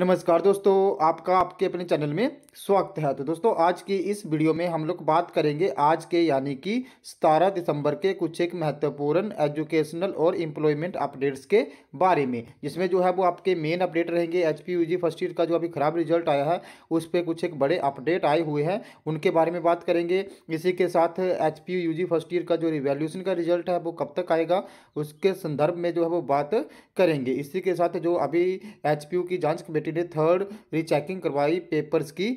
नमस्कार दोस्तों आपका आपके अपने चैनल में स्वागत है तो दोस्तों आज की इस वीडियो में हम लोग बात करेंगे आज के यानी कि सतारह दिसंबर के कुछ एक महत्वपूर्ण एजुकेशनल और एम्प्लॉयमेंट अपडेट्स के बारे में जिसमें जो है वो आपके मेन अपडेट रहेंगे एच पी फर्स्ट ईयर का जो अभी खराब रिजल्ट आया है उस पर कुछ एक बड़े अपडेट आए हुए हैं उनके बारे में बात करेंगे इसी के साथ एच पी फर्स्ट ईयर का जो रिवेल्यूशन का रिजल्ट है वो कब तक आएगा उसके संदर्भ में जो है वो बात करेंगे इसी के साथ जो अभी एच की जाँच कमेटी ने थर्ड रिचेकिंग करवाई पेपर्स की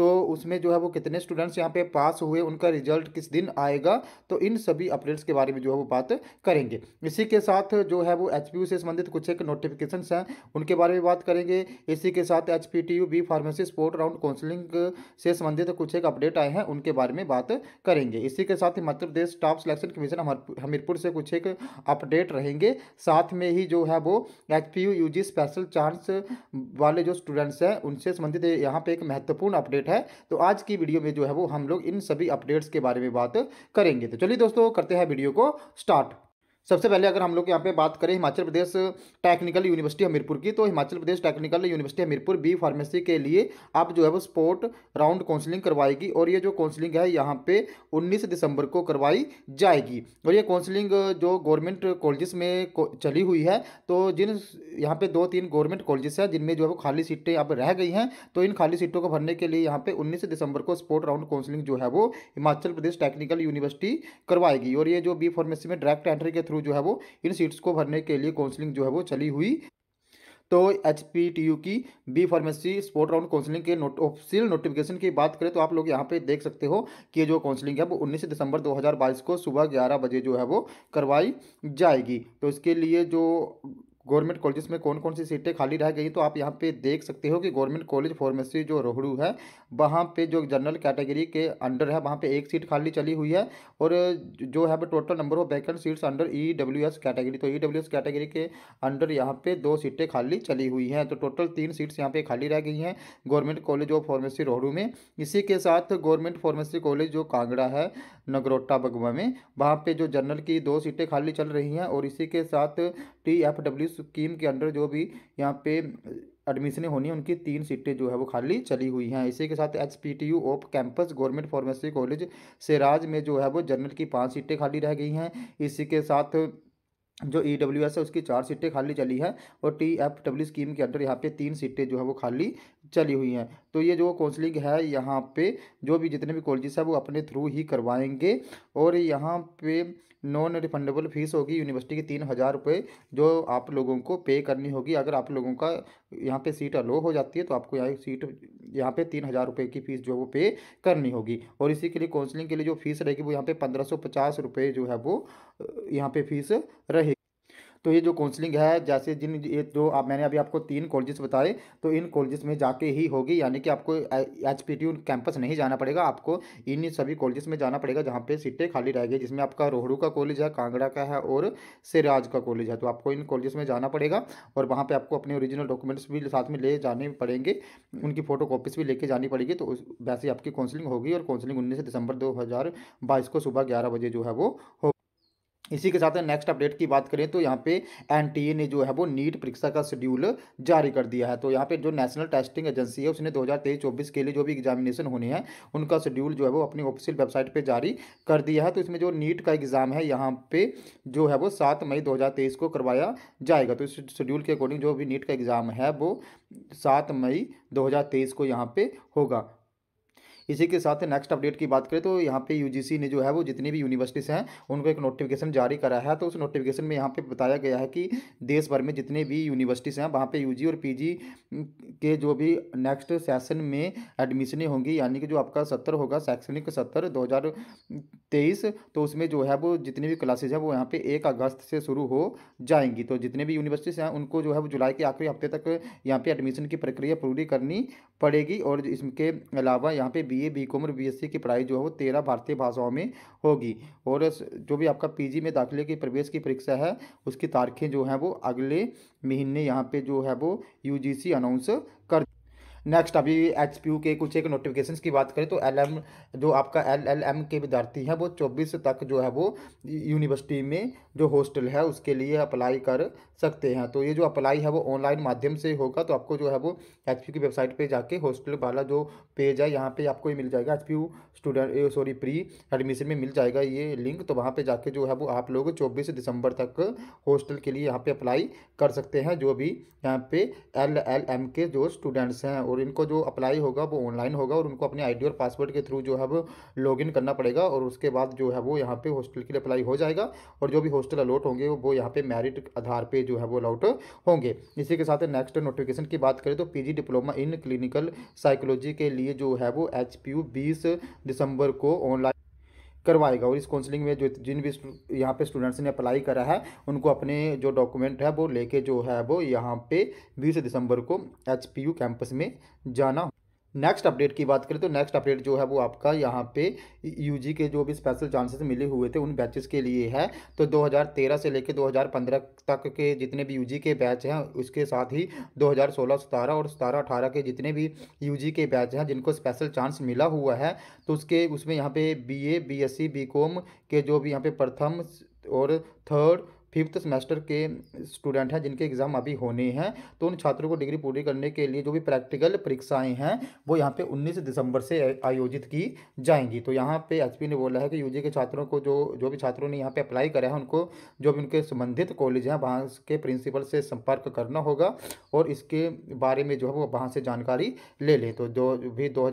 तो उसमें जो है वो कितने स्टूडेंट्स यहाँ पे पास हुए उनका रिजल्ट किस दिन आएगा तो इन सभी अपडेट्स के बारे में जो है वो बात करेंगे इसी के साथ जो है वो एच से संबंधित कुछ एक नोटिफिकेशन हैं उनके बारे में बात करेंगे इसी के साथ H B pharmacy sport round counselling से संबंधित कुछ एक अपडेट आए हैं उनके बारे में बात करेंगे इसी के साथ Madhya Pradesh staff selection commission Hamirpur से कुछ एक अपडेट रहेंगे साथ में ही जो है वो एच पी स्पेशल चांस वाले जो स्टूडेंट्स हैं उनसे संबंधित यहाँ पर एक महत्वपूर्ण अपडेट है तो आज की वीडियो में जो है वो हम लोग इन सभी अपडेट्स के बारे में बात करेंगे तो चलिए दोस्तों करते हैं वीडियो को स्टार्ट सबसे पहले अगर हम लोग यहाँ पे बात करें हिमाचल प्रदेश टेक्निकल यूनिवर्सिटी हमीरपुर की तो Himachal Pradesh technical university Hamirpur B pharmacy के लिए आप जो है वो स्पोर्ट राउंड काउंसलिंग करवाएगी और ये जो काउंसलिंग है यहाँ पे 19 दिसंबर को करवाई जाएगी और ये काउंसलिंग जो गवर्नमेंट कॉलेज में चली हुई है तो जिन यहाँ पर दो तीन गवर्नमेंट कॉलेज हैं जिनमें जो है वो खाली सीटें अब रह गई हैं तो इन खाली सीटों को भरने के लिए यहाँ पर उन्नीस दिसंबर को स्पोर्ट राउंड काउंसलिंग जो है वो हिमाचल प्रदेश टेक्निकल यूनिवर्सिटी करवाएगी और ये जो बी फार्मेसी में डायरेक्ट एंट्री के थ्रू जो है वो इन सीट्स को भरने के लिए काउंसलिंग जो है वो चली हुई तो एच पी टी यू की B pharmacy sport round counselling के नोट ऑफिशियल नोटिफिकेशन की बात करें तो आप लोग यहाँ पे देख सकते हो कि जो काउंसलिंग है वो 19 दिसंबर 2022 को सुबह 11 बजे जो है वो करवाई जाएगी तो इसके लिए जो गवर्नमेंट कॉलेज में कौन कौन सी सीटें खाली रह गई तो आप यहाँ पे देख सकते हो कि गवर्नमेंट कॉलेज फार्मेसी जो रोहड़ू है वहाँ पे जो जनरल कैटेगरी के अंडर है वहाँ पे एक सीट खाली चली हुई है और जो है total number of vacant seats under E W S category तो ई डब्ल्यू एस कैटेगरी के अंडर यहाँ पे दो सीटें खाली चली हुई हैं तो टोटल तीन सीट्स यहाँ पे खाली रह गई हैं government college of pharmacy Rohru में इसी के साथ गवर्नमेंट फार्मेसी कॉलेज जो कांगड़ा है नगरोटा बगवा में वहाँ पे जो जनरल की दो सीटें खाली चल रही हैं और इसी के साथ टी एफ डब्ल्यू स्कीम के अंडर जो भी यहाँ पे एडमिशनें होनी है उनकी तीन सीटें जो है वो खाली चली हुई हैं इसी के साथ H P T U of campus government pharmacy college Siraj में जो है वो जनरल की पाँच सीटें खाली रह गई हैं इसी के साथ जो ई डब्ल्यू एस है उसकी चार सीटें खाली चली हैं और टी एफ डब्ल्यू स्कीम के अंडर यहाँ पे तीन सीटें जो है वो खाली चली हुई हैं तो ये जो काउंसलिंग है यहाँ पे जो भी जितने भी कॉलेजेस हैं वो अपने थ्रू ही करवाएंगे और यहाँ पे नॉन रिफंडेबल फीस होगी यूनिवर्सिटी की तीन हज़ार रुपये जो आप लोगों को पे करनी होगी अगर आप लोगों का यहाँ पे सीट अलो हो जाती है तो आपको यहाँ सीट यहाँ पे तीन हज़ार रुपये की फ़ीस जो वो पे करनी होगी और इसी के लिए काउंसलिंग के लिए जो फीस रहेगी वो यहाँ पे पंद्रह सौ पचास रुपये जो है वो यहाँ पे फीस रहेगी तो ये जो काउंसलिंग है जैसे जिन ये जो आप मैंने अभी आपको तीन कॉलेजेस बताए तो इन कॉलेजेस में जाके ही होगी यानी कि आपको एच पी टी कैंपस नहीं जाना पड़ेगा आपको इन सभी कॉलेजेस में जाना पड़ेगा जहाँ पे सीटें खाली रह गई जिसमें आपका रोहड़ू का कॉलेज है कांगड़ा का है और सिराज का कॉलेज है तो आपको इन कॉलेजेस में जाना पड़ेगा और वहाँ पर आपको अपने ओरिजिनल डॉक्यूमेंट्स भी साथ में ले जाने पड़ेंगे उनकी फ़ोटो भी लेके जानी पड़ेगी तो वैसे आपकी काउंसलिंग होगी और काउंसलिंग उन्नीस दिसंबर दो को सुबह ग्यारह बजे जो है वो हो इसी के साथ नेक्स्ट अपडेट की बात करें तो यहाँ पे एनटीए ने जो है वो नीट परीक्षा का शेड्यूल जारी कर दिया है तो यहाँ पे जो नेशनल टेस्टिंग एजेंसी है उसने 2023-24 के लिए जो भी एग्जामिनेशन होने हैं उनका शेड्यूल जो है वो अपनी ऑफिशियल वेबसाइट पे जारी कर दिया है तो इसमें जो नीट का एग्ज़ाम है यहाँ पर जो है वो सात मई दो को करवाया जाएगा तो इस शेड्यूल के अकॉर्डिंग जो भी नीट का एग्ज़ाम है वो सात मई दो को यहाँ पर होगा इसी के साथ नेक्स्ट अपडेट की बात करें तो यहाँ पे यू ने जो है वो जितनी भी यूनिवर्सिटीज़ हैं उनको एक नोटिफिकेशन जारी करा है तो उस नोटिफिकेशन में यहाँ पे बताया गया है कि देश भर में जितने भी यूनिवर्सिटीज़ हैं वहाँ पे यू और पी के जो भी नेक्स्ट सेशन में एडमिशनें होंगी यानी कि जो आपका सत्तर होगा शैक्षणिक सत्तर दो तो उसमें जो है वो जितनी भी क्लासेज हैं वो यहाँ पर एक अगस्त से शुरू हो जाएंगी तो जितने भी यूनिवर्सिटीज़ हैं उनको जो है वो जुलाई के आखिरी हफ्ते तक यहाँ पर एडमिशन की प्रक्रिया पूरी करनी पड़ेगी और इसके अलावा यहाँ पर बी लिए बी और बी की पढ़ाई जो है वो तेरह भारतीय भाषाओं में होगी और जो भी आपका पीजी में दाखिले की प्रवेश की परीक्षा है उसकी तारीखें जो हैं वो अगले महीने यहाँ पे जो है वो यूजीसी अनाउंस कर नेक्स्ट अभी एच के कुछ एक नोटिफिकेशन की बात करें तो एल जो आपका एल के विद्यार्थी हैं वो चौबीस तक जो है वो यूनिवर्सिटी में जो हॉस्टल है उसके लिए अप्लाई कर सकते हैं तो ये जो अप्लाई है वो ऑनलाइन माध्यम से होगा तो आपको जो है वो एच की वेबसाइट पे जाके हॉस्टल वाला जो पेज है यहाँ पे आपको ये मिल जाएगा H student sorry pre admission में मिल जाएगा ये लिंक तो वहाँ पे जाके जो है वो आप लोग चौबीस दिसंबर तक हॉस्टल के लिए यहाँ पे अप्लाई कर सकते हैं जो भी यहाँ पे एल एल एम के जो स्टूडेंट्स हैं और इनको जो अप्लाई होगा वो ऑनलाइन होगा और उनको अपने आईडी और पासवर्ड के थ्रू जो है वो लॉगिन करना पड़ेगा और उसके बाद जो है वो यहाँ पे हॉस्टल के लिए अप्लाई हो जाएगा और जो भी हॉस्टल अलॉट होंगे वो यहाँ पे मेरिट आधार पे जो है वो अलाउट होंगे इसी के साथ नेक्स्ट नोटिफिकेशन की बात करें तो P diploma in clinical psychology के लिए जो है वो एच पी दिसंबर को ऑनलाइन करवाएगा और इस काउंसलिंग में जो जिन भी यहाँ पे स्टूडेंट्स ने अप्लाई करा है उनको अपने जो डॉक्यूमेंट है वो लेके जो है वो यहाँ पे बीस दिसंबर को एच कैंपस में जाना नेक्स्ट अपडेट की बात करें तो नेक्स्ट अपडेट जो है वो आपका यहाँ पे यूजी के जो भी स्पेशल चांसेस मिले हुए थे उन बैचेस के लिए है तो 2013 से लेकर 2015 तक के जितने भी यूजी के बैच हैं उसके साथ ही 2016 हज़ार और सतारह अठारह के जितने भी यूजी के बैच हैं जिनको स्पेशल चांस मिला हुआ है तो उसके उसमें यहाँ पे B A B S C B com के जो भी यहाँ पर प्रथम और थर्ड फिफ्थ सेमेस्टर के स्टूडेंट हैं जिनके एग्ज़ाम अभी होने हैं तो उन छात्रों को डिग्री पूरी करने के लिए जो भी प्रैक्टिकल परीक्षाएं हैं वो यहाँ पे 19 दिसंबर से आयोजित की जाएंगी तो यहाँ पे एचपी ने बोला है कि यूजी के छात्रों को जो जो भी छात्रों ने यहाँ पे अप्लाई करा है उनको जो भी उनके संबंधित कॉलेज हैं वहाँ के प्रिंसिपल से संपर्क करना होगा और इसके बारे में जो है वो वहाँ से जानकारी ले लें तो जो भी दो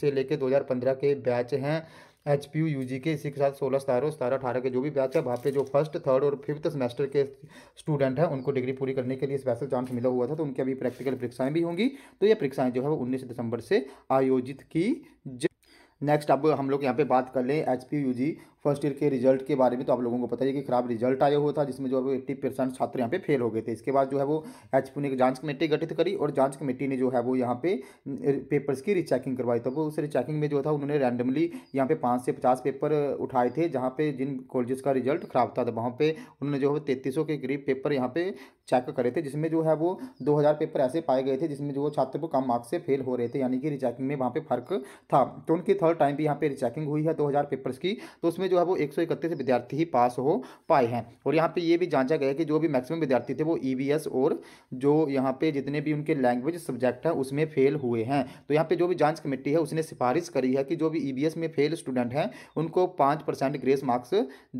से लेकर दो के बैच हैं H P U U G के इसी के साथ सोलह सतारह सतारह अठारह के जो भी बैच है वहाँ पे जो फर्स्ट थर्ड और फिफ्थ सेमेस्टर के स्टूडेंट हैं उनको डिग्री पूरी करने के लिए स्पेशल चांस मिला हुआ था तो उनकी अभी प्रैक्टिकल परीक्षाएं भी होंगी तो ये परीक्षाएं जो है वो उन्नीस दिसंबर से आयोजित की नेक्स्ट अब हम लोग यहाँ पे बात कर लें H P U G first year के रिजल्ट के बारे में तो आप लोगों को पता ही है कि खराब रिजल्ट आया हुआ था जिसमें जो है वो एट्टी परसेंट छात्र यहाँ पे फेल हो गए थे इसके बाद जो है वो एच ने जांच कमेटी गठित करी और जांच कमेटी ने जो है वो यहाँ पे पेपर्स की रिचेकिंग करवाई तो वो उस रिचेकिंग में जो था उन्होंने रैंडमली यहाँ पे पाँच से पचास पेपर उठाए थे जहाँ पे जिन कॉलेज का रिजल्ट खराब था वहाँ पर उन्होंने जो है तैतीस के करीब पेपर यहाँ पे चेक करे थे जिसमें जो है वो दो पेपर ऐसे पाए गए थे जिसमें जो छात्र को कम मार्क्स से फेल हो रहे थे यानी कि रिचेकिंग में वहाँ पे फर्क था तो उनकी थर्ड टाइम भी यहाँ पे रिचेकिंग हुई है दो पेपर्स की तो उसमें में जो है वो एक विद्यार्थी ही पास हो पाए हैं और यहाँ पे ये भी जांचा गया कि जो भी मैक्सिमम विद्यार्थी थे वो ई e और जो यहाँ पे जितने भी उनके लैंग्वेज सब्जेक्ट हैं उसमें फेल हुए हैं तो यहाँ पे जो भी जांच कमेटी है उसने सिफारिश करी है कि जो भी ई e में फेल स्टूडेंट हैं उनको पाँच परसेंट ग्रेस मार्क्स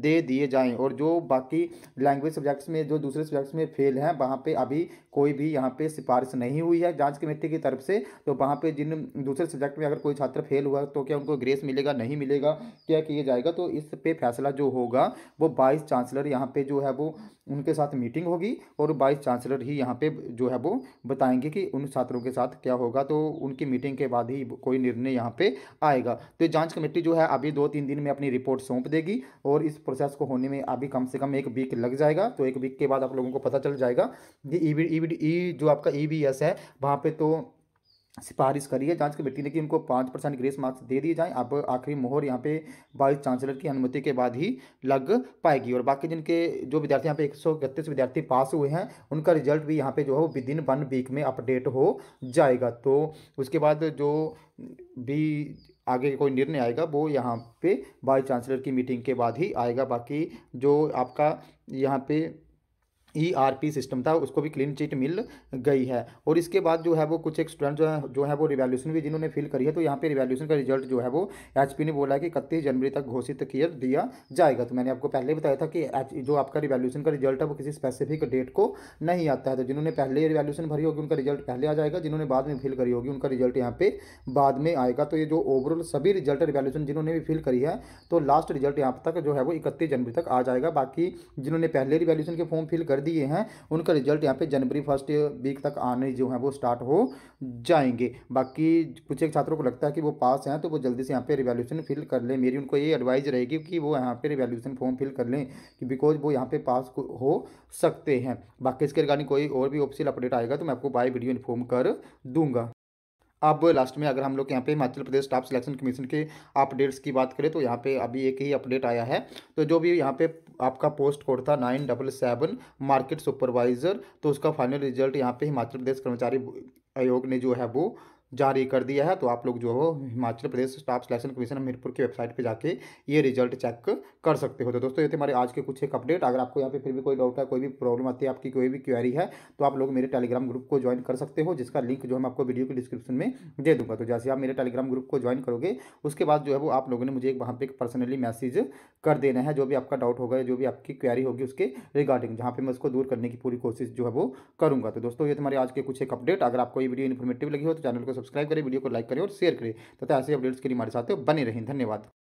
दे दिए जाएँ और जो बाकी लैंग्वेज सब्जेक्ट्स में जो दूसरे सब्जेक्ट्स में फेल हैं वहाँ पर अभी कोई भी यहाँ पर सिफारिश नहीं हुई है जाँच कमेटी की तरफ से तो वहाँ पर जिन दूसरे सब्जेक्ट में अगर कोई छात्र फेल हुआ तो क्या उनको ग्रेस मिलेगा नहीं मिलेगा क्या किया जाएगा तो इस पे फैसला जो होगा वो वाइस चांसलर यहाँ पे जो है वो उनके साथ मीटिंग होगी और वाइस चांसलर ही यहाँ पे जो है वो बताएंगे कि उन छात्रों के साथ क्या होगा तो उनकी मीटिंग के बाद ही कोई निर्णय यहाँ पे आएगा तो जांच कमेटी जो है अभी दो तीन दिन में अपनी रिपोर्ट सौंप देगी और इस प्रोसेस को होने में अभी कम से कम एक वीक लग जाएगा तो एक वीक के बाद आप लोगों को पता चल जाएगा कि ई जो आपका ई है वहाँ पर तो सिफारिश करी है जांच कमेटी ने कि इनको पाँच परसेंट ग्रेस मार्क्स दे दिए जाएं अब आखिरी मोहर यहाँ पे वाइस चांसलर की अनुमति के बाद ही लग पाएगी और बाकी जिनके जो विद्यार्थी यहाँ पे एक सौ इकतीस विद्यार्थी पास हुए हैं उनका रिजल्ट भी यहाँ पे जो है वो विद इन वन वीक में अपडेट हो जाएगा तो उसके बाद जो भी आगे कोई निर्णय आएगा वो यहाँ पे वाइस चांसलर की मीटिंग के बाद ही आएगा बाकी जो आपका यहाँ पे ईआरपी e सिस्टम था उसको भी क्लीन चिट मिल गई है और इसके बाद जो है वो कुछ एक स्टूडेंट जो है जो है वो रिवेल्यूशन भी जिन्होंने फिल करी है तो यहाँ पे रिवैल्यूशन का रिजल्ट जो है वो एच ने बोला है कि इकतीस जनवरी तक घोषित किया दिया जाएगा तो मैंने आपको पहले बताया था कि जो आपका रिवेल्यूशन का रिजल्ट है वो किसी स्पेसिफिक डेट को नहीं आता है तो जिन्होंने पहले रिवेल्यूशन भरी होगी उनका रिजल्ट पहले आ जाएगा जिन्होंने बाद में फिल करी होगी उनका रिजल्ट यहाँ पे बाद में आएगा तो ये जो ओवरऑल सभी रिजल्ट रिवेल्यूशन जिन्होंने भी फिल करी है तो लास्ट रिजल्ट यहाँ तक जो है वो इकतीस जनवरी तक आ जाएगा बाकी जिन्होंने पहले रिवेल्यूशन के फॉर्म फिल कर दिए हैं उनका रिजल्ट यहाँ पे जनवरी फर्स्ट वीक तक आने जो है वो स्टार्ट हो जाएंगे बाकी कुछ एक छात्रों को लगता है कि वो पास हैं तो वो जल्दी से यहाँ पे रिवॉल्यूशन फिल कर लें मेरी उनको ये एडवाइज़ रहेगी कि वो यहाँ पे रिवॉल्यूशन फॉर्म फिल कर लें कि बिकॉज वो यहाँ पे पास हो सकते हैं बाकी इसके रिगार्डिंग कोई और भी ऑफिशियल अपडेट आएगा तो मैं आपको बाई वीडियो इन्फॉर्म कर दूंगा अब लास्ट में अगर हम लोग यहाँ पे Himachal Pradesh staff selection commission के अपडेट्स की बात करें तो यहाँ पे अभी एक ही अपडेट आया है तो जो भी यहाँ पे आपका पोस्ट कोड था nine double seven market supervisor तो उसका फाइनल रिजल्ट यहाँ पे हिमाचल प्रदेश कर्मचारी आयोग ने जो है वो जारी कर दिया है तो आप लोग जो हो Himachal Pradesh staff selection commission Hamirpur की वेबसाइट पे जाके ये रिजल्ट चेक कर सकते हो तो दोस्तों ये थे हमारे आज के कुछ एक अपडेट अगर आपको यहाँ पे फिर भी कोई डाउट है कोई भी प्रॉब्लम आती है आपकी कोई भी क्वेरी है तो आप लोग मेरे टेलीग्राम ग्रुप को ज्वाइन कर सकते हो जिसका लिंक जो हम आपको वीडियो की डिस्क्रिप्शन में दे दूंगा तो जैसे आप मेरे टेलीग्राम ग्रुप को ज्वाइन करोगे उसके बाद जो है वो आप लोगों ने मुझे एक वहाँ पर पर्सनली मैसेज कर देना है जो भी आपका डाउट होगा जो भी आपकी क्वेरी होगी उसके रिगार्डिंग जहाँ पर मैं उसको दूर करने की पूरी कोशिश जो है वो करूँगा तो दोस्तों ये हमारे आज के कुछ एक अपडेट अगर आपको ये वीडियो इन्फॉर्मेटिव लगी हो तो चैनल को सब्सक्राइब करें वीडियो को लाइक करें और शेयर करें तथा ऐसे अपडेट्स के लिए हमारे साथ बने रहें धन्यवाद